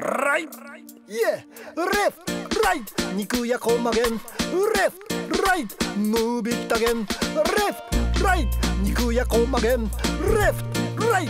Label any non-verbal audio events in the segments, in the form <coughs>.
ライイエレフライ肉やこまげんレフライムービッタゲンレフライ肉やこまげんレフライ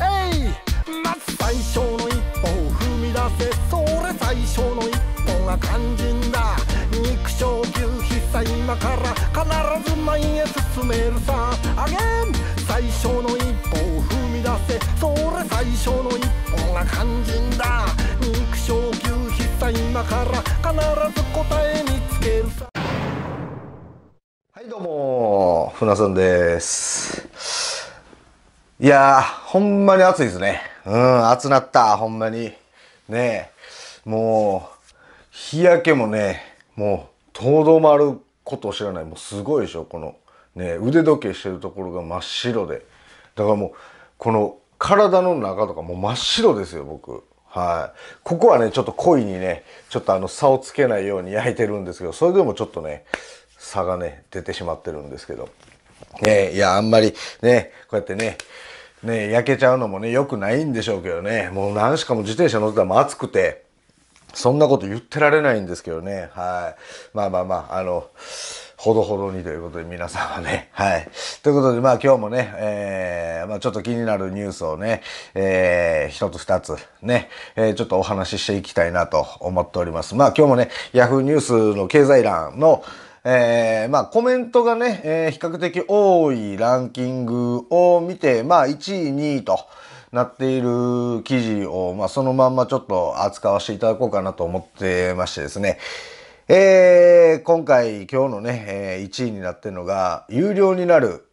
えいまず最初の一歩を踏み出せそれ最初の一歩が肝心だ肉小牛必さ今から必ず前へ進めるさアゲン最初の一歩を踏み出せそれ最初の一歩が肝心だ肉小牛必さ今から必ず答え見つけるさはいどうも船さんですいやほんまに暑いですねうん暑なったほんまにねえもう日焼けもねもうとどまることを知らないもうすごいでしょこのね腕時計してるところが真っ白でだからもうこの体の中とかもう真っ白ですよ僕はい。ここはね、ちょっと濃いにね、ちょっとあの差をつけないように焼いてるんですけど、それでもちょっとね、差がね、出てしまってるんですけど。ねいや、あんまりね、こうやってね、ね焼けちゃうのもね、良くないんでしょうけどね、もう何しかも自転車乗ってたらもう暑くて、そんなこと言ってられないんですけどね、はい。まあまあまあ、あの、ほどほどにということで皆さんはね、<laughs> はい。ということで、まあ今日もね、えー、まあちょっと気になるニュースをね、えー、一つ二つね、えー、ちょっとお話ししていきたいなと思っております。まあ今日もね、ヤフーニュースの経済欄の、えー、まあコメントがね、えー、比較的多いランキングを見て、まあ1位、2位と、なっている記事を、まあ、そのまんまちょっと扱わせていただこうかなと思ってましてですね。えー、今回今日のね、えー、1位になってるのが、有料になる、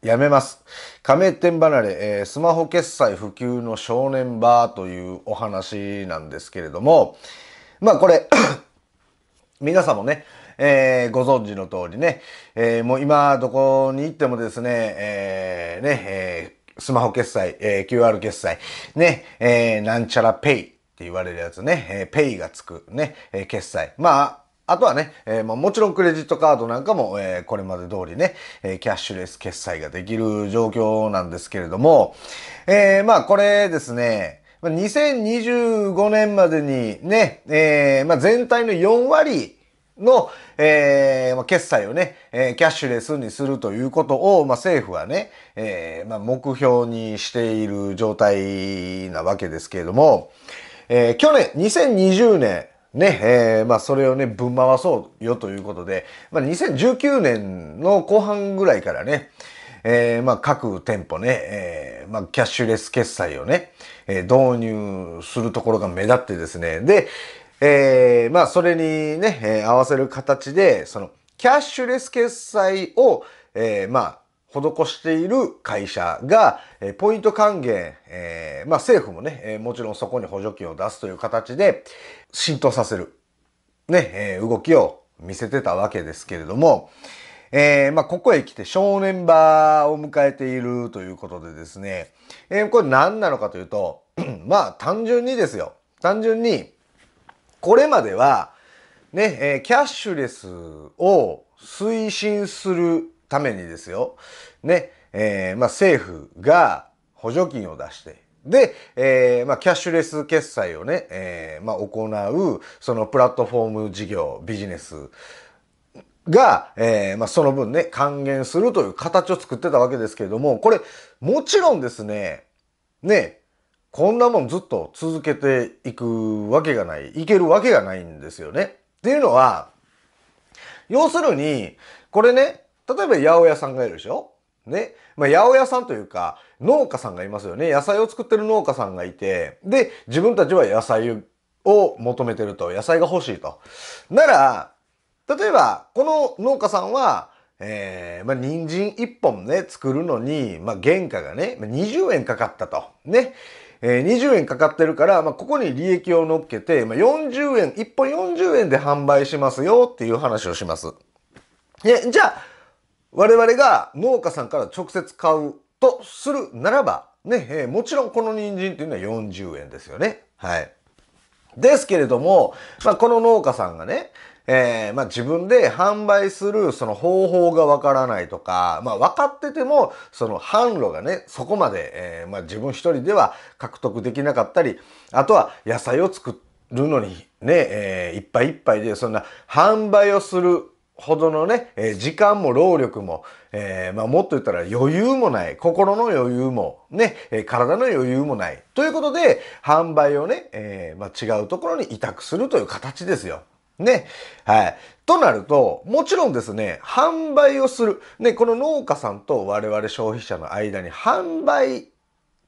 やめます。加盟店離れ、えー、スマホ決済普及の正念場というお話なんですけれども、まあこれ <coughs> 皆さんもね、えー、ご存知の通りね、えー、もう今どこに行ってもですね、えー、ね、えー、スマホ決済、えー、QR 決済、ね、えー、なんちゃらペイって言われるやつね、えー、ペイがつくね、えー、決済。まあ、あとはね、えー、まあ、もちろんクレジットカードなんかも、えー、これまで通りね、えー、キャッシュレス決済ができる状況なんですけれども、えまあこれですね、2025年までにね、えまあ、全体の4割の、えー、決済をね、えー、キャッシュレスにするということを、まあ、政府はね、えーまあ、目標にしている状態なわけですけれども、えー、去年、2020年、ね、えー、まあそれをね、ぶん回そうよということで、まあ2019年の後半ぐらいからね、えー、まあ各店舗ね、えー、まあキャッシュレス決済をね、えー、導入するところが目立ってですね、で、えー、まあそれにね、えー、合わせる形で、そのキャッシュレス決済を、えー、まあ施している会社が、えポイント還元、えー、まあ政府もね、えもちろんそこに補助金を出すという形で浸透させる、ね、え動きを見せてたわけですけれども、えー、まあ、ここへ来て正念場を迎えているということでですね、えー、これ何なのかというと、<clears throat> まあ、単純にですよ。単純に、これまでは、ね、えー、キャッシュレスを推進するためにですよ、ね、えー、まあ政府が補助金を出して、で、えー、まあ、キャッシュレス決済をね、えー、まあ、行う、そのプラットフォーム事業、ビジネスが、えー、まあ、その分ね、還元するという形を作ってたわけですけれども、これ、もちろんですね、ね、こんなもんずっと続けていくわけがない、いけるわけがないんですよね。っていうのは、要するに、これね、例えば八百屋さんがいるでしょね。まあ、八百屋さんというか、農家さんがいますよね。野菜を作ってる農家さんがいて、で、自分たちは野菜を求めてると、野菜が欲しいと。なら、例えば、この農家さんは、えー、まあ、人参1本ね、作るのに、まあ、原価がね、20円かかったと。ね。えー、20円かかってるから、まあ、ここに利益を乗っけて、まあ、40円、1本40円で販売しますよっていう話をします。え、じゃあ、我々が農家さんから直接買うとするならば、ね、えー、もちろんこの人参っていうのは40円ですよね。はい。ですけれども、まあ、この農家さんがね、えー、まあ、自分で販売するその方法がわからないとか、まあ、分かってても、その販路がね、そこまで、えー、まあ、自分一人では獲得できなかったり、あとは野菜を作るのにね、えー、いっぱいいっぱいで、そんな販売をするほどのね、え時間も労力も、えー、まあ、もっと言ったら余裕もない、心の余裕も、ね、え体の余裕もない。ということで、販売をね、えー、まあ、違うところに委託するという形ですよ。ね。はい。となると、もちろんですね、販売をする。ね、この農家さんと我々消費者の間に販売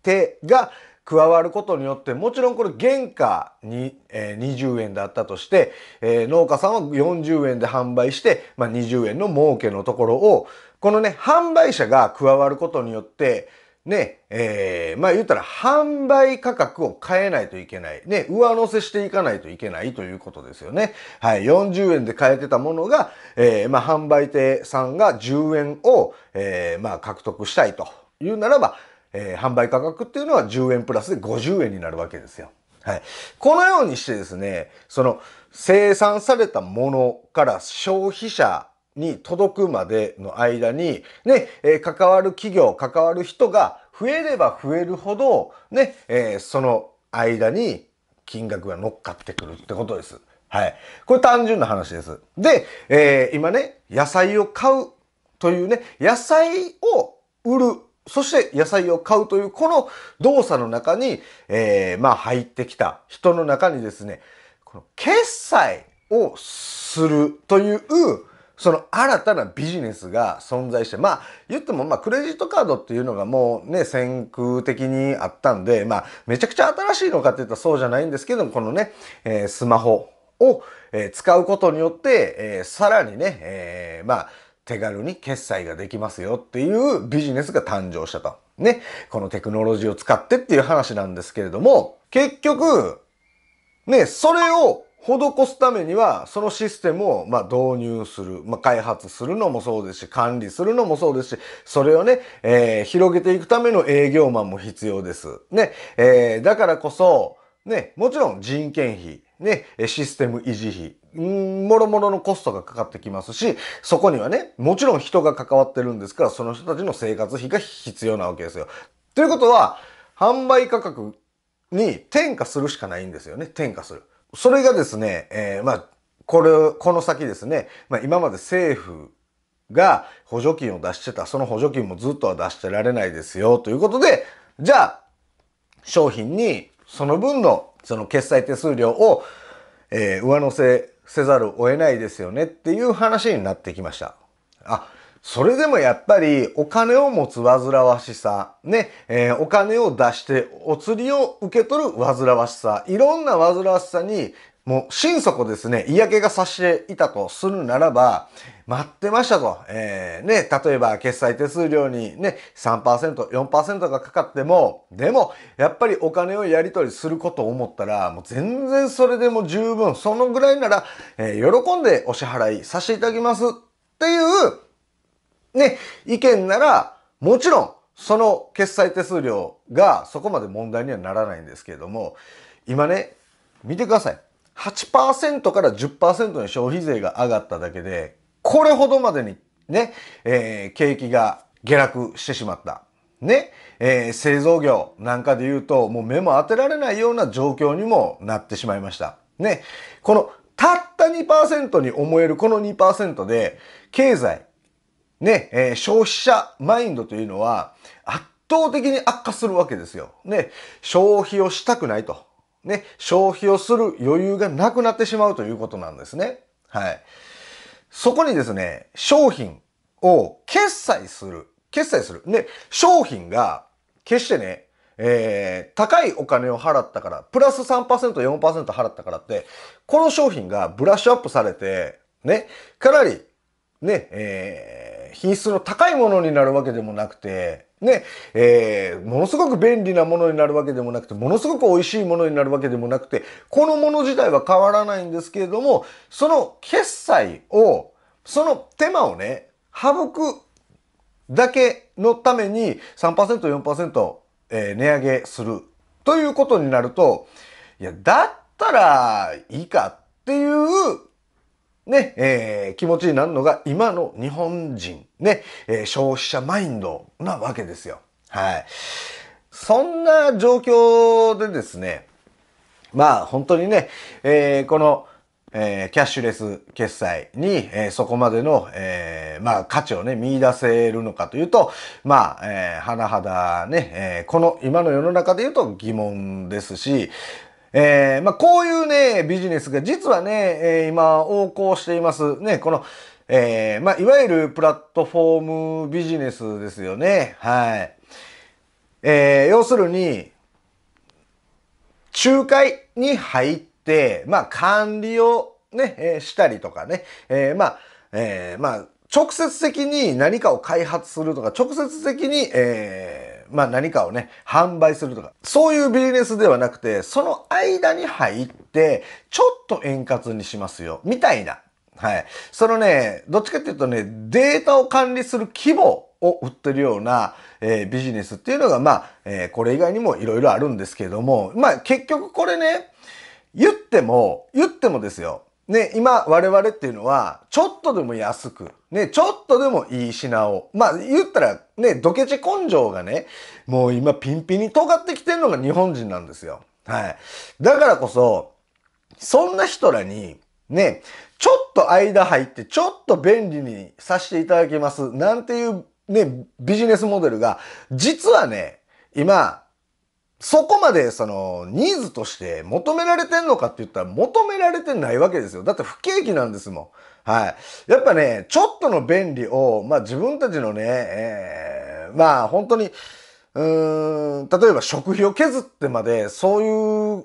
手が、加わることによって、もちろんこれ原価に、えー、20円だったとして、えー、農家さんは40円で販売して、まあ、20円の儲けのところを、このね、販売者が加わることによって、ね、えー、まあ言ったら販売価格を変えないといけない。ね、上乗せしていかないといけないということですよね。はい、40円で買えてたものが、えー、まあ販売店さんが10円を、えー、まあ獲得したいと。言うならば、えー、販売価格っていうのは10円プラスで50円になるわけですよ。はい。このようにしてですね、その生産されたものから消費者に届くまでの間に、ね、えー、関わる企業、関わる人が増えれば増えるほど、ね、えー、その間に金額が乗っかってくるってことです。はい。これ単純な話です。で、えー、今ね、野菜を買うというね、野菜を売るそして野菜を買うというこの動作の中に、えー、まあ入ってきた人の中にですね、この決済をするという、その新たなビジネスが存在して、まあ言ってもまあクレジットカードっていうのがもうね先空的にあったんで、まあめちゃくちゃ新しいのかって言ったらそうじゃないんですけども、このね、えー、スマホを、えー、使うことによって、えー、さらにね、えー、まあ手軽に決済ができますよっていうビジネスが誕生したと。ね。このテクノロジーを使ってっていう話なんですけれども、結局、ね、それを施すためには、そのシステムを、ま導入する、まあ、開発するのもそうですし、管理するのもそうですし、それをね、えー、広げていくための営業マンも必要です。ね、えー、だからこそ、ね、もちろん人件費、ね、システム維持費、もろもろのコストがかかってきますし、そこにはね、もちろん人が関わってるんですから、その人たちの生活費が必要なわけですよ。ということは、販売価格に転嫁するしかないんですよね。転嫁する。それがですね、えー、まあ、これ、この先ですね、まあ、今まで政府が補助金を出してた、その補助金もずっとは出してられないですよ、ということで、じゃあ、商品にその分のその決済手数料を、えー、上乗せせざるを得ないですよねっていう話になってきました。あ、それでもやっぱりお金を持つ煩わしさ、ね、えー、お金を出してお釣りを受け取る煩わしさ、いろんな煩わしさにもう心底ですね、嫌気がさしていたとするならば、待ってましたと。えー、ね、例えば決済手数料にね、3%、4%がかかっても、でも、やっぱりお金をやり取りすることを思ったら、もう全然それでも十分、そのぐらいなら、えー、喜んでお支払いさせていただきますっていう、ね、意見なら、もちろん、その決済手数料がそこまで問題にはならないんですけれども、今ね、見てください。8%から10%に消費税が上がっただけで、これほどまでにね、えー、景気が下落してしまった。ね、えー、製造業なんかで言うと、もう目も当てられないような状況にもなってしまいました。ね、このたった2%に思えるこの2%で、経済、ね、えー、消費者マインドというのは圧倒的に悪化するわけですよ。ね、消費をしたくないと。ね、消費をする余裕がなくなってしまうということなんですね。はい。そこにですね、商品を決済する。決済する。で、商品が、決してね、えー、高いお金を払ったから、プラス3%、4%払ったからって、この商品がブラッシュアップされて、ね、かなり、ね、えー品質の高いものになるわけでもなくて、ね、えー、ものすごく便利なものになるわけでもなくて、ものすごく美味しいものになるわけでもなくて、このもの自体は変わらないんですけれども、その決済を、その手間をね、省くだけのために3%、4%、えー、値上げするということになると、いや、だったらいいかっていうね、えー、気持ちになるのが今の日本人、ね、えー、消費者マインドなわけですよ。はい。そんな状況でですね、まあ本当にね、えー、この、えー、キャッシュレス決済に、えー、そこまでの、えー、まあ、価値をね、見出せるのかというと、まあ、えー、甚だね、えー、この今の世の中で言うと疑問ですし、えー、まあ、こういうね、ビジネスが実はね、えー、今、横行しています。ね、この、えー、まあ、いわゆるプラットフォームビジネスですよね。はい。えー、要するに、仲介に入って、まあ、管理をね、えー、したりとかね、えー、まあ、えー、まあ、直接的に何かを開発するとか、直接的に、えー、まあ何かをね、販売するとか、そういうビジネスではなくて、その間に入って、ちょっと円滑にしますよ、みたいな。はい。そのね、どっちかっていうとね、データを管理する規模を売ってるような、えー、ビジネスっていうのが、まあ、えー、これ以外にもいろいろあるんですけども、まあ、結局これね、言っても、言ってもですよ。ね、今、我々っていうのは、ちょっとでも安く、ね、ちょっとでもいい品を。まあ、言ったら、ね、ドケチ根性がね、もう今ピンピンに尖ってきてるのが日本人なんですよ。はい。だからこそ、そんな人らに、ね、ちょっと間入って、ちょっと便利にさせていただきます。なんていうね、ビジネスモデルが、実はね、今、そこまでそのニーズとして求められてんのかって言ったら求められてないわけですよ。だって不景気なんですもん。はい。やっぱね、ちょっとの便利を、まあ自分たちのね、えー、まあ本当に、うーん、例えば食費を削ってまで、そうい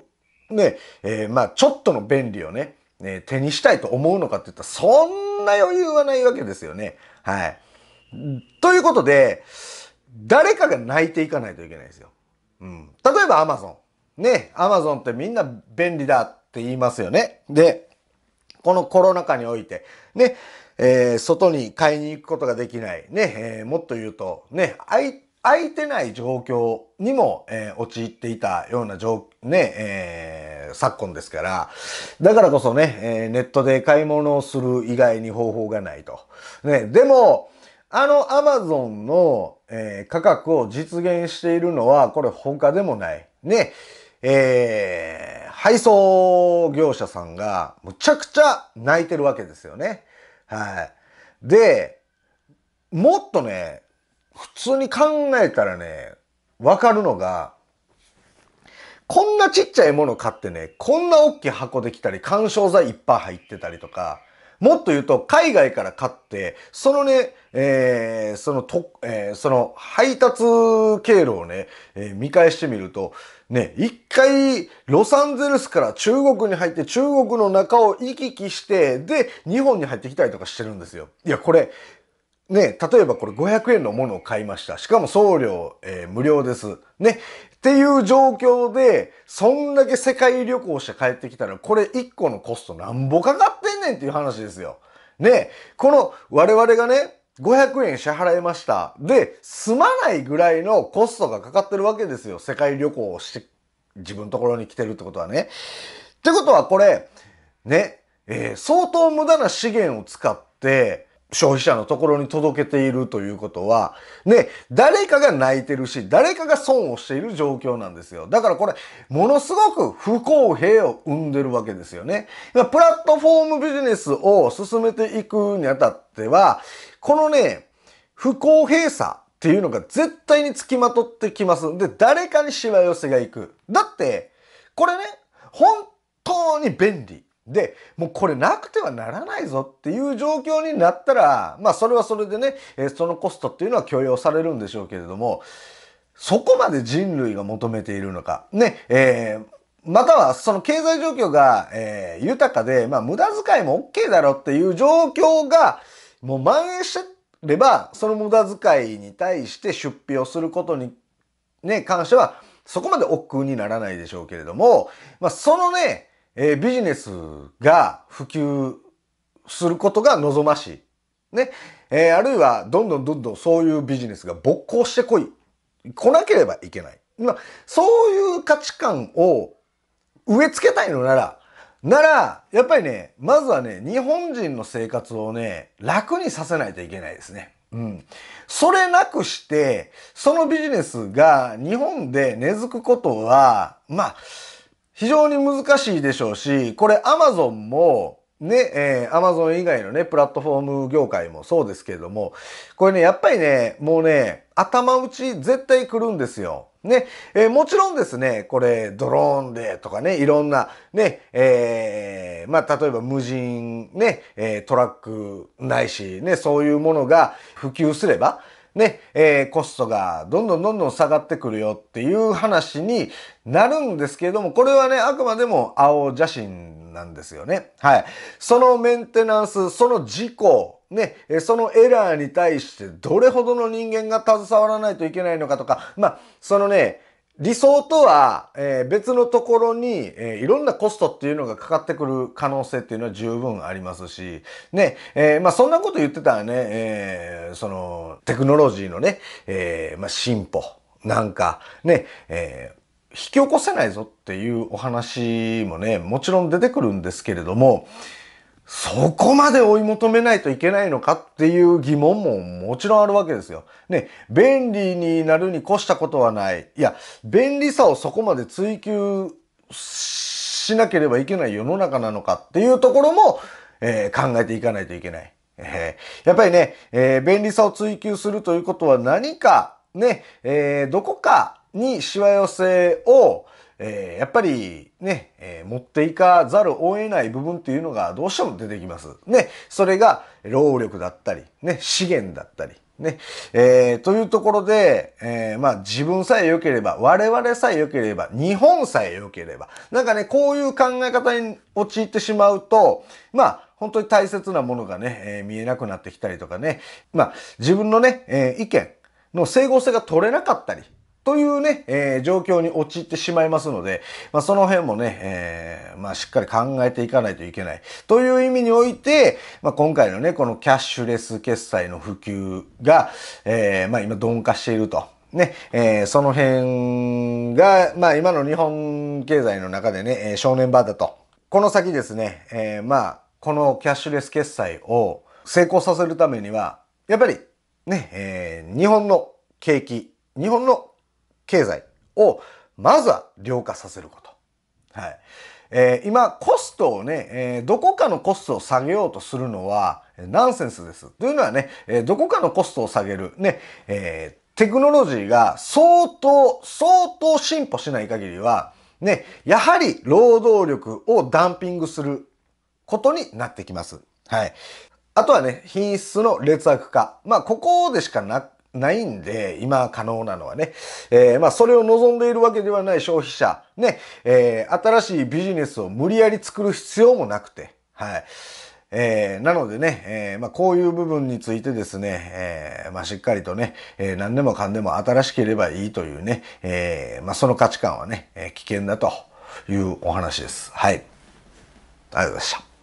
うね、えー、まあちょっとの便利をね、ね、手にしたいと思うのかって言ったら、そんな余裕はないわけですよね。はい。ということで、誰かが泣いていかないといけないですよ。うん。例えば Amazon。ね、Amazon ってみんな便利だって言いますよね。で、このコロナ禍において、ね、えー、外に買いに行くことができない。ね、えー、もっと言うと、ね、空いてない状況にも、えー、陥っていたような状、ね、えー、昨今ですから、だからこそね、えー、ネットで買い物をする以外に方法がないと。ね、でも、あの Amazon の、えー、価格を実現しているのは、これ他でもない。ね、えー、配送業者さんがむちゃくちゃ泣いてるわけですよね。はい。で、もっとね、普通に考えたらね、わかるのが、こんなちっちゃいもの買ってね、こんな大きい箱できたり、緩衝材いっぱい入ってたりとか、もっと言うと、海外から買って、そのね、えー、そのと、えー、その配達経路をね、えー、見返してみると、ね、一回、ロサンゼルスから中国に入って、中国の中を行き来して、で、日本に入ってきたりとかしてるんですよ。いや、これ、ね、例えばこれ500円のものを買いました。しかも送料、えー、無料です。ね。っていう状況で、そんだけ世界旅行して帰ってきたら、これ1個のコストなんぼかかってねんっていう話ですよ。ねこの我々がね、500円支払いました。で、済まないぐらいのコストがかかってるわけですよ。世界旅行をして、自分のところに来てるってことはね。ってことはこれ、ね、えー、相当無駄な資源を使って、消費者のところに届けているということは、ね、誰かが泣いてるし、誰かが損をしている状況なんですよ。だからこれ、ものすごく不公平を生んでるわけですよね。プラットフォームビジネスを進めていくにあたっては、このね、不公平さっていうのが絶対につきまとってきます。で、誰かにしわ寄せがいく。だって、これね、本当に便利。で、もうこれなくてはならないぞっていう状況になったら、まあそれはそれでね、そのコストっていうのは許容されるんでしょうけれども、そこまで人類が求めているのか。ね、えー、またはその経済状況が、えー、豊かで、まあ無駄遣いも OK だろっていう状況が、もう蔓延してれば、その無駄遣いに対して出費をすることに、ね、関しては、そこまで億劫にならないでしょうけれども、まあそのね、えー、ビジネスが普及することが望ましい。ね。えー、あるいは、どんどんどんどんそういうビジネスが没効してこい。来なければいけない。まあ、そういう価値観を植え付けたいのなら、なら、やっぱりね、まずはね、日本人の生活をね、楽にさせないといけないですね。うん。それなくして、そのビジネスが日本で根付くことは、まあ、非常に難しいでしょうし、これ Amazon も、ね、えー、Amazon 以外のね、プラットフォーム業界もそうですけれども、これね、やっぱりね、もうね、頭打ち絶対来るんですよ。ね、えー、もちろんですね、これ、ドローンでとかね、いろんな、ね、えー、まあ、例えば無人、ね、えトラックないし、ね、そういうものが普及すれば、ね、えー、コストがどんどんどんどん下がってくるよっていう話になるんですけれども、これはね、あくまでも青写真なんですよね。はい。そのメンテナンス、その事故、ね、そのエラーに対してどれほどの人間が携わらないといけないのかとか、まあ、そのね、理想とは、えー、別のところに、えー、いろんなコストっていうのがかかってくる可能性っていうのは十分ありますし、ね、えー、まあそんなこと言ってたらね、えー、そのテクノロジーのね、えー、まあ進歩なんかね、えー、引き起こせないぞっていうお話もね、もちろん出てくるんですけれども、そこまで追い求めないといけないのかっていう疑問ももちろんあるわけですよ。ね、便利になるに越したことはない。いや、便利さをそこまで追求しなければいけない世の中なのかっていうところも、えー、考えていかないといけない。えー、やっぱりね、えー、便利さを追求するということは何か、ね、えどこかにしわ寄せを、えー、やっぱりね、えー、持っていかざるを得ない部分っていうのがどうしても出てきます。ね、それが労力だったり、ね、資源だったり、ね、えー、というところで、えー、まあ自分さえ良ければ、我々さえ良ければ、日本さえ良ければ、なんかね、こういう考え方に陥ってしまうと、まあ、本当に大切なものがね、えー、見えなくなってきたりとかね、まあ、自分のね、えー、意見の整合性が取れなかったり、というね、えー、状況に陥ってしまいますので、まあ、その辺もね、えー、まあ、しっかり考えていかないといけない。という意味において、まあ、今回のね、このキャッシュレス決済の普及が、えー、まあ、今鈍化していると。ね、えー、その辺が、まあ、今の日本経済の中でね、えー、正念場だと。この先ですね、えー、まあ、このキャッシュレス決済を成功させるためには、やっぱり、ね、えー、日本の景気、日本の経済をまずは量化させること。はい。えー、今、コストをね、えー、どこかのコストを下げようとするのは、ナンセンスです。というのはね、えー、どこかのコストを下げる、ね、えテクノロジーが相当、相当進歩しない限りは、ね、やはり労働力をダンピングすることになってきます。はい。あとはね、品質の劣悪化。まあ、ここでしかなないんで、今可能なのはね。えー、まあ、それを望んでいるわけではない消費者、ね、えー、新しいビジネスを無理やり作る必要もなくて、はい。えー、なのでね、えー、まあ、こういう部分についてですね、えー、まあ、しっかりとね、え何でもかんでも新しければいいというね、えまあ、その価値観はね、え危険だというお話です。はい。ありがとうございました。